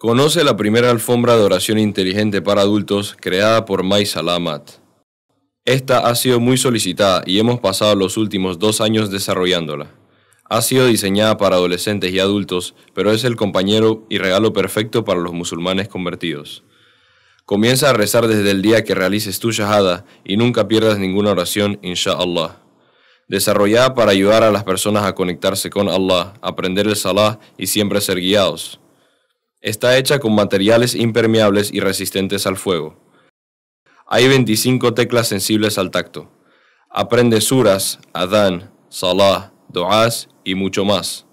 Conoce la primera alfombra de oración inteligente para adultos creada por May Salamat. Esta ha sido muy solicitada y hemos pasado los últimos dos años desarrollándola. Ha sido diseñada para adolescentes y adultos, pero es el compañero y regalo perfecto para los musulmanes convertidos. Comienza a rezar desde el día que realices tu shahada y nunca pierdas ninguna oración, inshallah. Desarrollada para ayudar a las personas a conectarse con Allah, aprender el salah y siempre ser guiados. Está hecha con materiales impermeables y resistentes al fuego. Hay 25 teclas sensibles al tacto. Aprende suras, adán, salah, do'as y mucho más.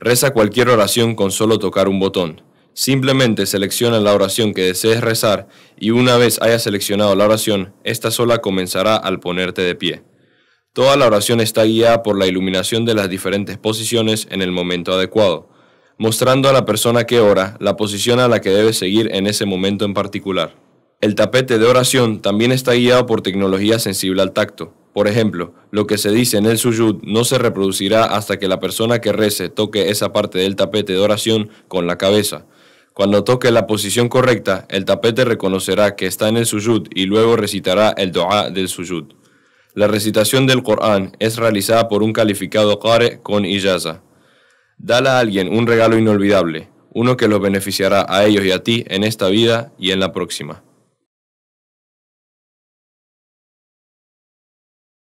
Reza cualquier oración con solo tocar un botón. Simplemente selecciona la oración que desees rezar y una vez haya seleccionado la oración, esta sola comenzará al ponerte de pie. Toda la oración está guiada por la iluminación de las diferentes posiciones en el momento adecuado mostrando a la persona que ora la posición a la que debe seguir en ese momento en particular. El tapete de oración también está guiado por tecnología sensible al tacto. Por ejemplo, lo que se dice en el sujud no se reproducirá hasta que la persona que rece toque esa parte del tapete de oración con la cabeza. Cuando toque la posición correcta, el tapete reconocerá que está en el sujud y luego recitará el dua del sujud. La recitación del Corán es realizada por un calificado qare con ijazah Dale a alguien un regalo inolvidable, uno que los beneficiará a ellos y a ti en esta vida y en la próxima.